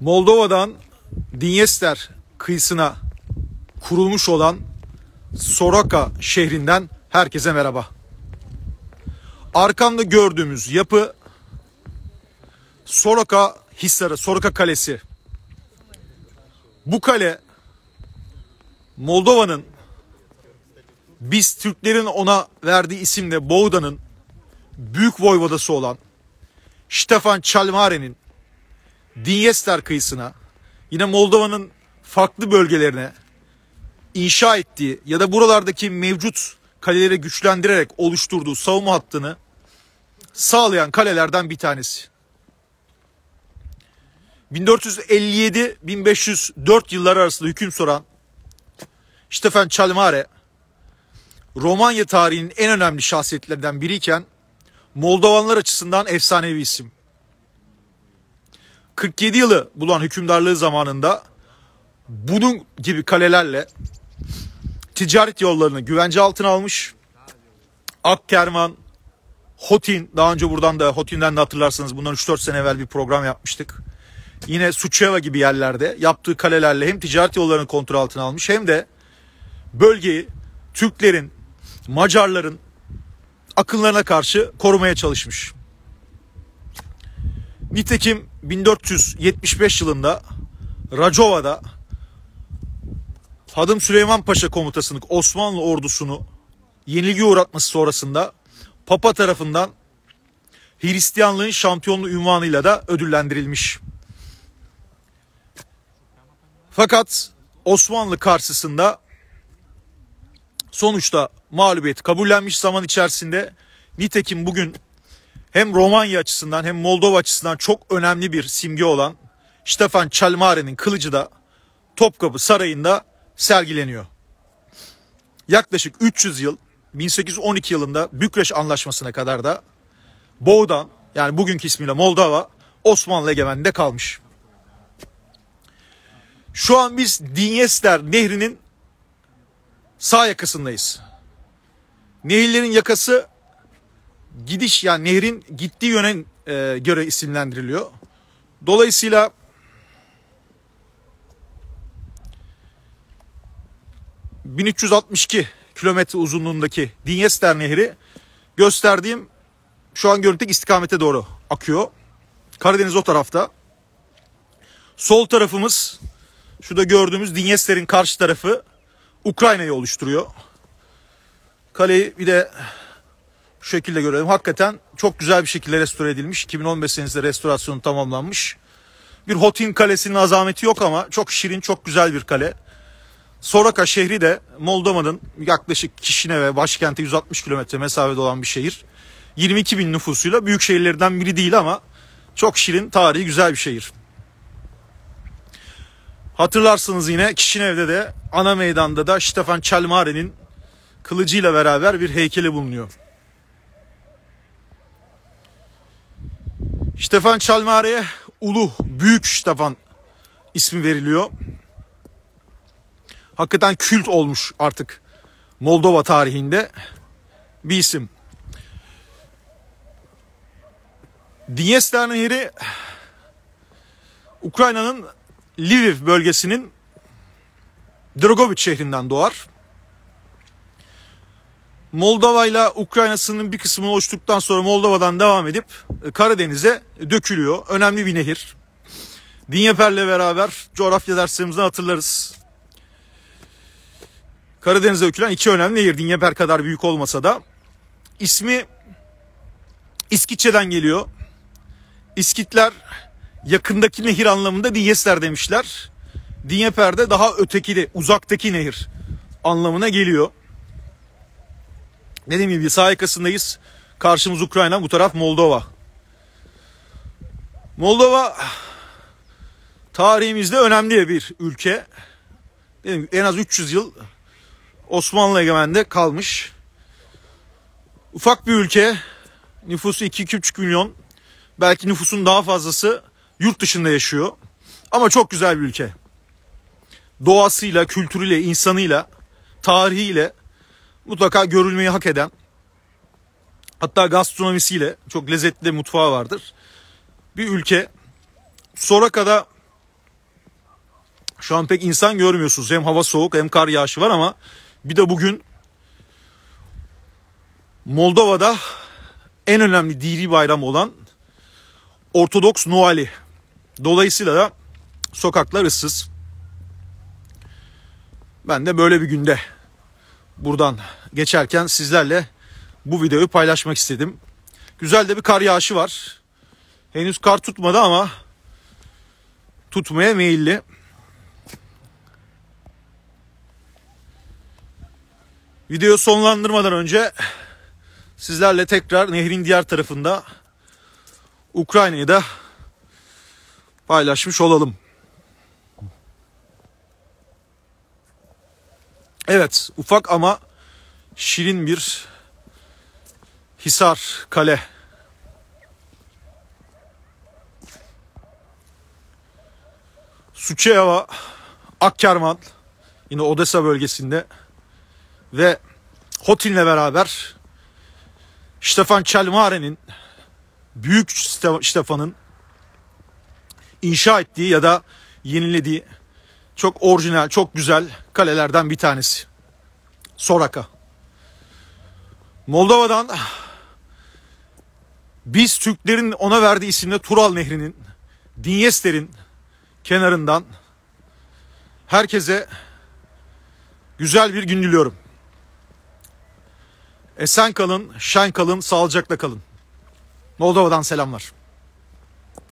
Moldova'dan Dinyester kıyısına kurulmuş olan Soraka şehrinden herkese merhaba. Arkamda gördüğümüz yapı Soraka Hisarı, Soraka Kalesi. Bu kale Moldova'nın biz Türklerin ona verdiği isimle Boğda'nın büyük voyvodası olan Stefan Çalmare'nin Dinyester kıyısına, yine Moldova'nın farklı bölgelerine inşa ettiği ya da buralardaki mevcut kaleleri güçlendirerek oluşturduğu savunma hattını sağlayan kalelerden bir tanesi. 1457-1504 yılları arasında hüküm suran Stefan Çalmare Romanya tarihinin en önemli şahsiyetlerinden biriyken Moldovanlar açısından efsanevi isim. 47 yılı bulan hükümdarlığı zamanında bunun gibi kalelerle ticaret yollarını güvence altına almış. Akkerman, Hotin daha önce buradan da Hotin'den de hatırlarsanız bundan 3-4 sene evvel bir program yapmıştık. Yine Suçeva gibi yerlerde yaptığı kalelerle hem ticaret yollarını kontrol altına almış hem de bölgeyi Türklerin, Macarların akıllarına karşı korumaya çalışmış. Nitekim 1475 yılında Racova'da Hadım Süleyman Paşa komutasının Osmanlı ordusunu yenilgi uğratması sonrasında Papa tarafından Hristiyanlığın şampiyonlu ünvanıyla da ödüllendirilmiş. Fakat Osmanlı karşısında sonuçta mağlubiyet kabullenmiş zaman içerisinde. Nitekim bugün hem Romanya açısından hem Moldova açısından çok önemli bir simge olan Stefan Çalmare'nin kılıcı da Topkapı Sarayı'nda sergileniyor. Yaklaşık 300 yıl 1812 yılında Bükreş Anlaşması'na kadar da Boğdan yani bugünkü ismiyle Moldova Osmanlı egemenliğinde kalmış. Şu an biz Dinyester Nehri'nin sağ yakasındayız. Nehirlerin yakası gidiş yani nehrin gittiği yöne e, göre isimlendiriliyor. Dolayısıyla ...1362 kilometre uzunluğundaki Dinyester Nehri... ...gösterdiğim şu an görüntüdeki istikamete doğru akıyor. Karadeniz o tarafta. Sol tarafımız... ...şurada gördüğümüz Dinyester'in karşı tarafı... ...Ukrayna'yı oluşturuyor. Kaleyi bir de şekilde görelim. Hakikaten çok güzel bir şekilde restore edilmiş. 2015 senesinde restorasyonu tamamlanmış. Bir Hotin Kalesi'nin azameti yok ama çok şirin, çok güzel bir kale. Soraka şehri de Moldova'nın yaklaşık kişine ve başkente 160 kilometre mesafede olan bir şehir. 22 bin nüfusuyla büyük şehirlerden biri değil ama çok şirin, tarihi güzel bir şehir. Hatırlarsınız yine Kişinev'de de ana meydanda da Stefan Çalmare'nin kılıcıyla beraber bir heykeli bulunuyor. Stefan Çalmare'ye Ulu, Büyük Stefan ismi veriliyor. Hakikaten kült olmuş artık Moldova tarihinde bir isim. Dniester Nehri Ukrayna'nın Lviv bölgesinin Drogovic şehrinden doğar. Moldova ile Ukrayna sınırının bir kısmını oluştuktan sonra Moldova'dan devam edip e, Karadeniz'e dökülüyor. Önemli bir nehir. Dinyeper'le beraber coğrafya derslerimizden hatırlarız. Karadeniz'e dökülen iki önemli nehir Dinyeper kadar büyük olmasa da. ismi İskitçeden geliyor. İskitler yakındaki nehir anlamında Dinyesler demişler. Dinyeper de daha öteki de uzaktaki nehir anlamına geliyor. Dediğim gibi sağ yakasındayız. Karşımız Ukrayna, bu taraf Moldova. Moldova tarihimizde önemli bir ülke. Dediğim en az 300 yıl Osmanlı egemende kalmış. Ufak bir ülke. Nüfusu 2-2,5 milyon. Belki nüfusun daha fazlası yurt dışında yaşıyor. Ama çok güzel bir ülke. Doğasıyla, kültürüyle, insanıyla, tarihiyle, mutlaka görülmeyi hak eden hatta gastronomisiyle çok lezzetli mutfağı vardır. Bir ülke Soraka'da şu an pek insan görmüyorsunuz. Hem hava soğuk hem kar yağışı var ama bir de bugün Moldova'da en önemli dini bayram olan Ortodoks Noel'i. Dolayısıyla da sokaklar ıssız. Ben de böyle bir günde buradan geçerken sizlerle bu videoyu paylaşmak istedim. Güzel de bir kar yağışı var. Henüz kar tutmadı ama tutmaya meyilli. Video sonlandırmadan önce sizlerle tekrar nehrin diğer tarafında Ukrayna'yı da paylaşmış olalım. Evet ufak ama şirin bir hisar, kale. Suçeva, Akkerman yine Odessa bölgesinde ve Hotin'le beraber Stefan Çelmare'nin büyük Stefan'ın inşa ettiği ya da yenilediği çok orijinal, çok güzel kalelerden bir tanesi. Soraka. Moldova'dan biz Türklerin ona verdiği isimle Tural Nehri'nin, Dinyester'in kenarından herkese güzel bir gün diliyorum. Esen kalın, şen kalın, sağlıcakla kalın. Moldova'dan selamlar.